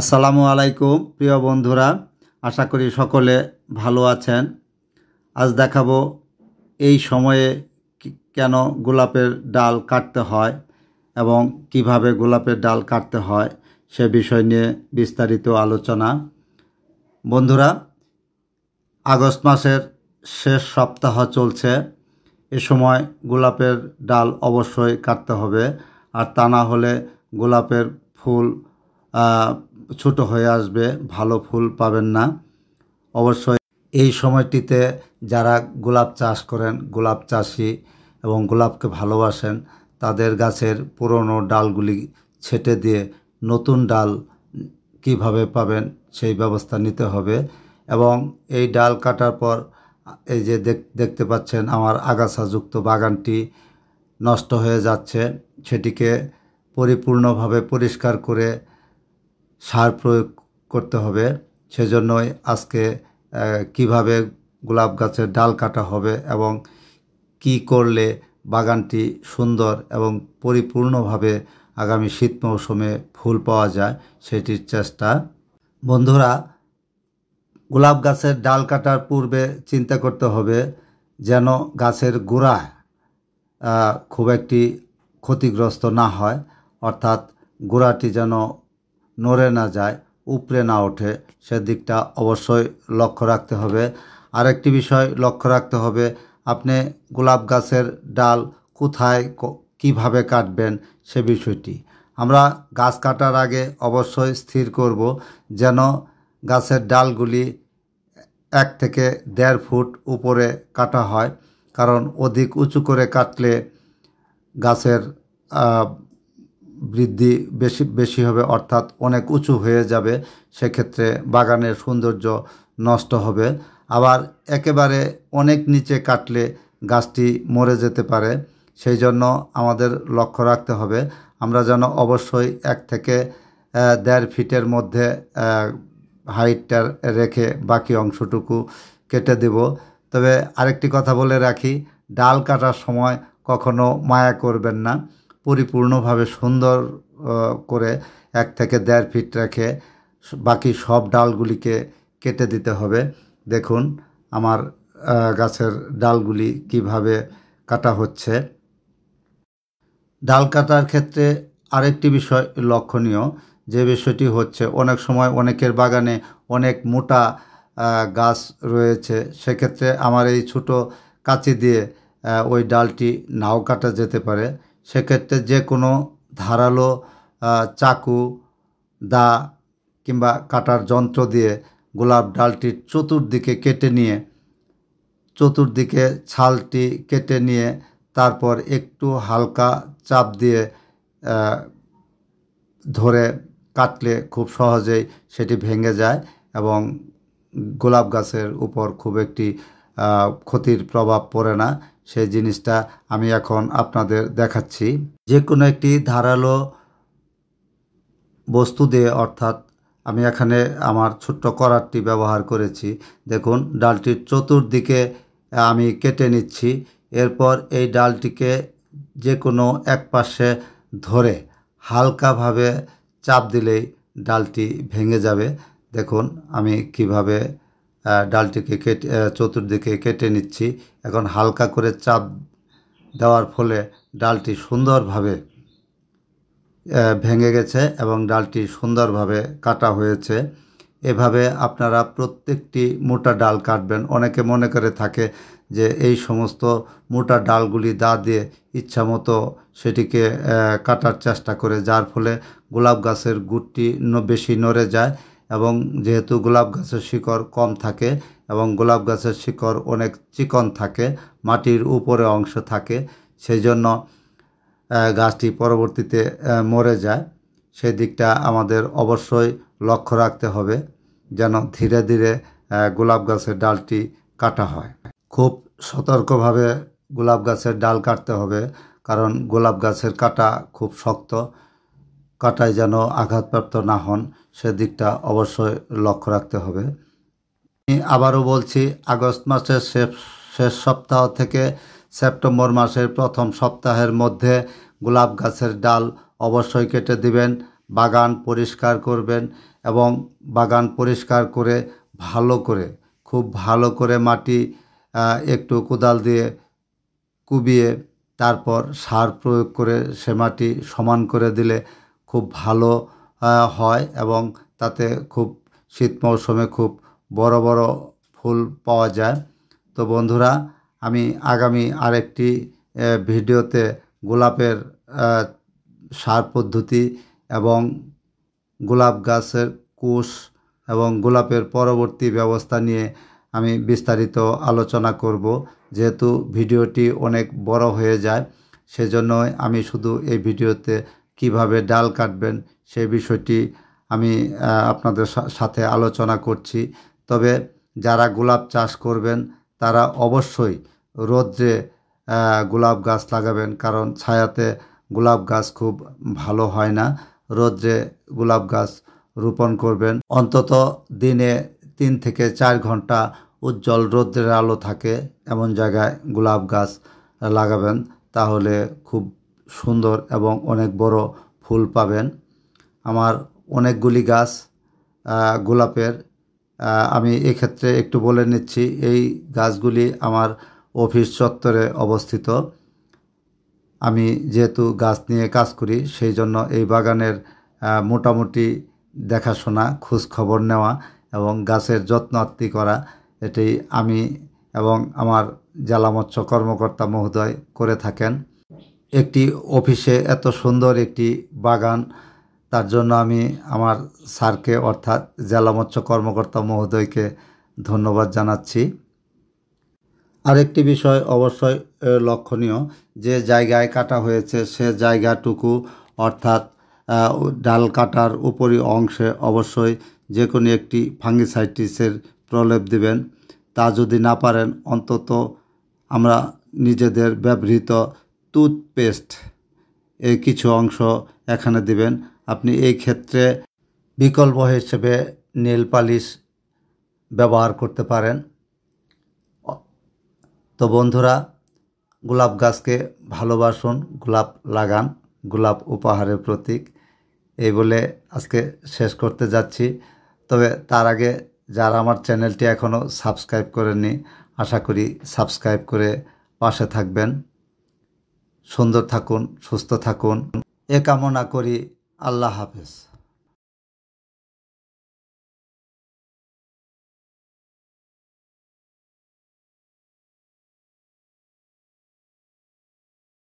আসসালামু আলাইকুম প্রিয় বন্ধুরা আশা করি সকলে ভালো আছেন আজ দেখাবো এই সময়ে কেন গোলাপের ডাল কাটতে হয় এবং কিভাবে গোলাপের ডাল কাটতে হয় সে বিষয় নিয়ে বিস্তারিত আলোচনা বন্ধুরা আগস্ট মাসের শেষ সপ্তাহ চলছে এ সময় গোলাপের ডাল অবশ্যই কাটতে হবে আর তা না হলে গোলাপের ফুল ছোট হয়ে আসবে ভালো ফুল পাবেন না অবশ্যই এই সময়টিতে যারা গোলাপ চাষ করেন গোলাপ চাষি এবং গোলাপকে ভালোবাসেন তাদের গাছের পুরনো ডালগুলি ছেটে দিয়ে নতুন ডাল কিভাবে পাবেন সেই ব্যবস্থা নিতে হবে এবং এই ডাল কাটার পর এই যে দেখতে পাচ্ছেন আমার আগাছাযুক্ত বাগানটি নষ্ট হয়ে যাচ্ছে সেটিকে পরিপূর্ণভাবে পরিষ্কার করে সার প্রয়োগ করতে হবে সেজন্যই আজকে কিভাবে গোলাপ গাছের ডাল কাটা হবে এবং কি করলে বাগানটি সুন্দর এবং পরিপূর্ণভাবে আগামী শীত মৌসুমে ফুল পাওয়া যায় সেটির চেষ্টা বন্ধুরা গোলাপ গাছের ডাল কাটার পূর্বে চিন্তা করতে হবে যেন গাছের গোড়া খুব একটি ক্ষতিগ্রস্ত না হয় অর্থাৎ গোড়াটি যেন নড়ে না যায় উপরে না ওঠে সেদিকটা অবশ্যই লক্ষ্য রাখতে হবে আরেকটি বিষয় লক্ষ্য রাখতে হবে আপনি গোলাপ গাছের ডাল কোথায় কিভাবে কাটবেন সে বিষয়টি আমরা গাছ কাটার আগে অবশ্যই স্থির করব যেন গাছের ডালগুলি এক থেকে দেড় ফুট উপরে কাটা হয় কারণ অধিক উঁচু করে কাটলে গাছের বৃদ্ধি বেশি বেশি হবে অর্থাৎ অনেক উঁচু হয়ে যাবে সেক্ষেত্রে বাগানের সৌন্দর্য নষ্ট হবে আবার একেবারে অনেক নিচে কাটলে গাছটি মরে যেতে পারে সেই জন্য আমাদের লক্ষ্য রাখতে হবে আমরা যেন অবশ্যই এক থেকে দেড় ফিটের মধ্যে হাইটটা রেখে বাকি অংশটুকু কেটে দেব তবে আরেকটি কথা বলে রাখি ডাল কাটার সময় কখনো মায়া করবেন না পরিপূর্ণভাবে সুন্দর করে এক থেকে দেড় ফিট রেখে বাকি সব ডালগুলিকে কেটে দিতে হবে দেখুন আমার গাছের ডালগুলি কিভাবে কাটা হচ্ছে ডাল কাটার ক্ষেত্রে আরেকটি বিষয় লক্ষণীয় যে বিষয়টি হচ্ছে অনেক সময় অনেকের বাগানে অনেক মোটা গাছ রয়েছে সেক্ষেত্রে আমার এই ছোট কাঁচি দিয়ে ওই ডালটি নাও কাটা যেতে পারে সেক্ষেত্রে যে কোনো ধারালো চাকু দা কিংবা কাটার যন্ত্র দিয়ে গোলাপ ডালটি চতুর্দিকে কেটে নিয়ে চতুর্দিকে ছালটি কেটে নিয়ে তারপর একটু হালকা চাপ দিয়ে ধরে কাটলে খুব সহজেই সেটি ভেঙে যায় এবং গোলাপ গাছের উপর খুব একটি ক্ষতির প্রভাব পড়ে না সেই জিনিসটা আমি এখন আপনাদের দেখাচ্ছি যে কোনো একটি ধারালো বস্তু দিয়ে অর্থাৎ আমি এখানে আমার ছোট্ট করারটি ব্যবহার করেছি দেখুন ডালটির চতুর্দিকে আমি কেটে নিচ্ছি এরপর এই ডালটিকে যে কোনো এক পাশে ধরে হালকাভাবে চাপ দিলেই ডালটি ভেঙে যাবে দেখুন আমি কিভাবে ডালটিকে কেটে চতুর্দিকে কেটে নিচ্ছি এখন হালকা করে চাপ দেওয়ার ফলে ডালটি সুন্দরভাবে ভেঙে গেছে এবং ডালটি সুন্দরভাবে কাটা হয়েছে এভাবে আপনারা প্রত্যেকটি মোটা ডাল কাটবেন অনেকে মনে করে থাকে যে এই সমস্ত মোটা ডালগুলি দা দিয়ে ইচ্ছামতো সেটিকে কাটার চেষ্টা করে যার ফলে গোলাপ গাছের গুটটি বেশি নড়ে যায় এবং যেহেতু গোলাপ গাছের শিকড় কম থাকে এবং গোলাপ গাছের শিকড় অনেক চিকন থাকে মাটির উপরে অংশ থাকে সেই জন্য গাছটি পরবর্তীতে মরে যায় সেই দিকটা আমাদের অবশ্যই লক্ষ্য রাখতে হবে যেন ধীরে ধীরে গোলাপ গাছের ডালটি কাটা হয় খুব সতর্কভাবে গোলাপ গাছের ডাল কাটতে হবে কারণ গোলাপ গাছের কাটা খুব শক্ত কাটায় যেন আঘাতপ্রাপ্ত না হন সেদিকটা অবশ্যই লক্ষ্য রাখতে হবে আবারও বলছি আগস্ট মাসের শেষ শেষ সপ্তাহ থেকে সেপ্টেম্বর মাসের প্রথম সপ্তাহের মধ্যে গোলাপ গাছের ডাল অবশ্যই কেটে দিবেন বাগান পরিষ্কার করবেন এবং বাগান পরিষ্কার করে ভালো করে খুব ভালো করে মাটি একটু কোদাল দিয়ে কুবিয়ে তারপর সার প্রয়োগ করে সে মাটি সমান করে দিলে খুব ভালো হয় এবং তাতে খুব শীত মৌসুমে খুব বড় বড় ফুল পাওয়া যায় তো বন্ধুরা আমি আগামী আরেকটি ভিডিওতে গোলাপের সার পদ্ধতি এবং গোলাপ গাছের কুশ এবং গোলাপের পরবর্তী ব্যবস্থা নিয়ে আমি বিস্তারিত আলোচনা করব যেহেতু ভিডিওটি অনেক বড় হয়ে যায় সেজন্য আমি শুধু এই ভিডিওতে কিভাবে ডাল কাটবেন সেই বিষয়টি আমি আপনাদের সাথে আলোচনা করছি তবে যারা গোলাপ চাষ করবেন তারা অবশ্যই রোদ্রে গোলাপ গাছ লাগাবেন কারণ ছায়াতে গোলাপ গাছ খুব ভালো হয় না রোদ্রে গোলাপ গাছ রোপণ করবেন অন্তত দিনে তিন থেকে চার ঘন্টা উজ্জ্বল রোদ্রের আলো থাকে এমন জায়গায় গোলাপ গাছ লাগাবেন তাহলে খুব সুন্দর এবং অনেক বড় ফুল পাবেন আমার অনেকগুলি গাছ গোলাপের আমি এক্ষেত্রে একটু বলে নিচ্ছি এই গাছগুলি আমার অফিস চত্বরে অবস্থিত আমি যেহেতু গাছ নিয়ে কাজ করি সেই জন্য এই বাগানের মোটামুটি দেখাশোনা খোঁজ খবর নেওয়া এবং গাছের যত্ন আত্মি করা এটি আমি এবং আমার জেলা মৎস্য কর্মকর্তা মহোদয় করে থাকেন একটি অফিসে এত সুন্দর একটি বাগান তার জন্য আমি আমার স্যারকে অর্থাৎ জেলা মৎস্য কর্মকর্তা মহোদয়কে ধন্যবাদ জানাচ্ছি আরেকটি বিষয় অবশ্যই লক্ষণীয় যে জায়গায় কাটা হয়েছে সে জায়গাটুকু অর্থাৎ ডাল কাটার উপরি অংশে অবশ্যই যে কোনো একটি ফাঙ্গিসাইটিসের প্রলেপ দিবেন তা যদি না পারেন অন্তত আমরা নিজেদের ব্যবহৃত টুথপেস্ট এর কিছু অংশ এখানে দিবেন আপনি এই ক্ষেত্রে বিকল্প হিসেবে নেল পালিশ ব্যবহার করতে পারেন তো বন্ধুরা গোলাপ গাছকে ভালোবাসুন গোলাপ লাগান গোলাপ উপহারের প্রতীক এই বলে আজকে শেষ করতে যাচ্ছি তবে তার আগে যারা আমার চ্যানেলটি এখনও সাবস্ক্রাইব করেননি আশা করি সাবস্ক্রাইব করে পাশে থাকবেন সুন্দর থাকুন সুস্থ থাকুন এ কামনা করি আল্লাহ হাফেজ